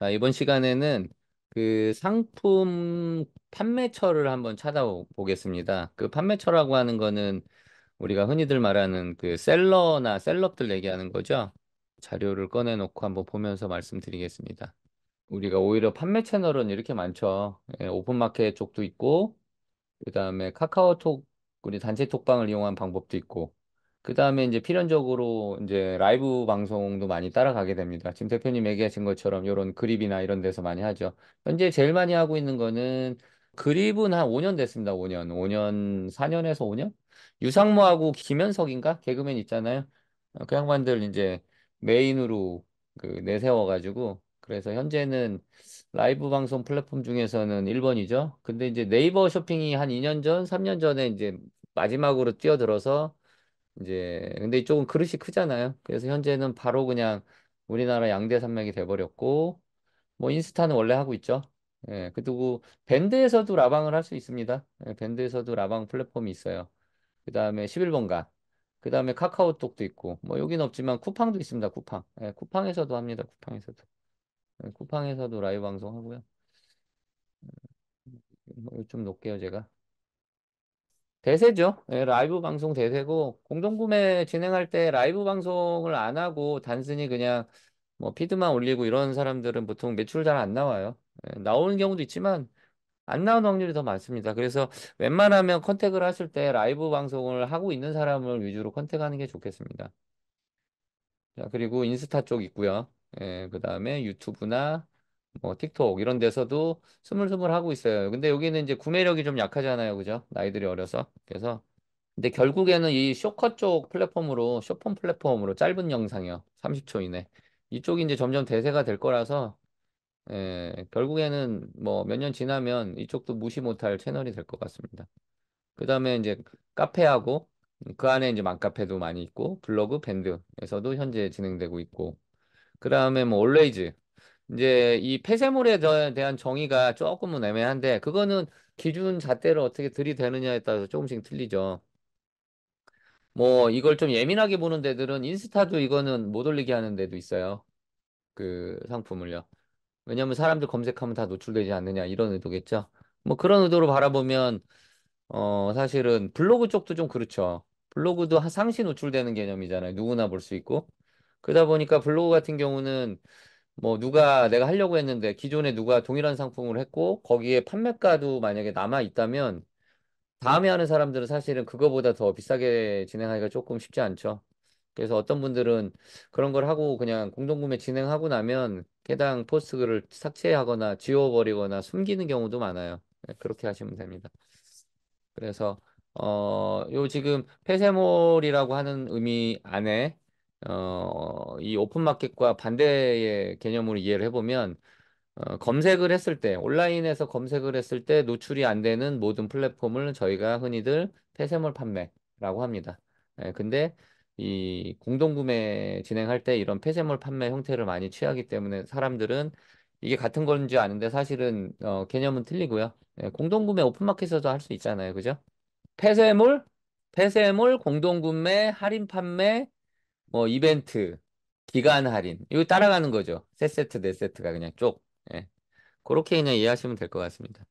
자, 아, 이번 시간에는 그 상품 판매처를 한번 찾아보겠습니다. 그 판매처라고 하는 거는 우리가 흔히들 말하는 그 셀러나 셀럽들 얘기하는 거죠. 자료를 꺼내놓고 한번 보면서 말씀드리겠습니다. 우리가 오히려 판매 채널은 이렇게 많죠. 예, 오픈마켓 쪽도 있고, 그 다음에 카카오톡, 우리 단체 톡방을 이용한 방법도 있고, 그다음에 인제 필연적으로 인제 라이브 방송도 많이 따라가게 됩니다. 지금 대표님 얘기하신 것처럼 요런 그립이나 이런 데서 많이 하죠. 현재 제일 많이 하고 있는 거는 그립은 한5년 됐습니다. 5 년. 5년4 년에서 5 년? 유상무하고 김현석인가? 개그맨 있잖아요. 어, 그 양반들 인제 메인으로 그 내세워 가지고 그래서 현재는 라이브 방송 플랫폼 중에서는 1 번이죠. 근데 인제 네이버 쇼핑이 한2년 전, 3년 전에 인제 마지막으로 뛰어들어서 이제 근데 이쪽은 그릇이 크잖아요. 그래서 현재는 바로 그냥 우리나라 양대 산맥이 돼버렸고 뭐 인스타는 원래 하고 있죠. 예, 그리고 밴드에서도 라방을 할 수 있습니다. 예, 밴드에서도 라방 플랫폼이 있어요. 그 다음에 11번가, 그 다음에 카카오톡도 있고 뭐여긴 없지만 쿠팡도 있습니다. 쿠팡, 예, 쿠팡에서도 합니다. 쿠팡에서도 예, 쿠팡에서도 라이브 방송 하고요. 음, 뭐 좀 높게요 제가. 대세죠. 예, 라이브 방송 대세고 공동구매 진행할 때 라이브 방송을 안 하고 단순히 그냥 뭐 피드만 올리고 이런 사람들은 보통 매출 잘 안 나와요. 예, 나오는 경우도 있지만 안 나오는 확률이 더 많습니다. 그래서 웬만하면 컨택을 하실 때 라이브 방송을 하고 있는 사람을 위주로 컨택하는 게 좋겠습니다. 자, 그리고 인스타 쪽 있고요. 예, 그 다음에 유튜브나 뭐 틱톡 이런 데서도 스물스물 하고 있어요. 근데 여기는 이제 구매력이 좀 약하잖아요. 그죠? 나이들이 어려서. 그래서 근데 결국에는 이 쇼컷 쪽 플랫폼으로 쇼폼 플랫폼으로 짧은 영상이요. 30초 이내. 이쪽이 이제 점점 대세가 될 거라서 예, 결국에는 뭐 몇 년 지나면 이쪽도 무시 못할 채널이 될 것 같습니다. 그다음에 이제 카페하고 그 안에 이제 맘카페도 많이 있고 블로그 밴드에서도 현재 진행되고 있고 그다음에 뭐 올레이즈 이제 이 폐쇄물에 대한 정의가 조금은 애매한데 그거는 기준 잣대를 어떻게 들이대느냐에 따라서 조금씩 틀리죠. 뭐 이걸 좀 예민하게 보는 데들은 인스타도 이거는 못 올리게 하는 데도 있어요. 그 상품을요. 왜냐면 사람들 검색하면 다 노출되지 않느냐 이런 의도겠죠. 뭐 그런 의도로 바라보면 어 사실은 블로그 쪽도 좀 그렇죠. 블로그도 상시 노출되는 개념이잖아요. 누구나 볼 수 있고. 그러다 보니까 블로그 같은 경우는 뭐 누가 내가 하려고 했는데 기존에 누가 동일한 상품을 했고 거기에 판매가도 만약에 남아 있다면 다음에 하는 사람들은 사실은 그거보다 더 비싸게 진행하기가 조금 쉽지 않죠. 그래서 어떤 분들은 그런 걸 하고 그냥 공동구매 진행하고 나면 해당 포스트글을 삭제하거나 지워버리거나 숨기는 경우도 많아요. 네, 그렇게 하시면 됩니다. 그래서 어, 요 지금 폐쇄몰이라고 하는 의미 안에 어, 이 오픈마켓과 반대의 개념으로 이해를 해보면 어, 검색을 했을 때 온라인에서 검색을 했을 때 노출이 안 되는 모든 플랫폼을 저희가 흔히들 폐쇄물 판매라고 합니다. 예, 근데 이 공동구매 진행할 때 이런 폐쇄물 판매 형태를 많이 취하기 때문에 사람들은 이게 같은 건지 아는데 사실은 어, 개념은 틀리고요. 예, 공동구매 오픈마켓에서도 할 수 있잖아요. 그죠? 폐쇄물, 폐쇄물, 공동구매, 할인 판매, 뭐 이벤트, 기간 할인 이거 따라가는 거죠. 세 세트, 네 세트가 그냥 쭉. 예. 그렇게 그냥 이해하시면 될 것 같습니다.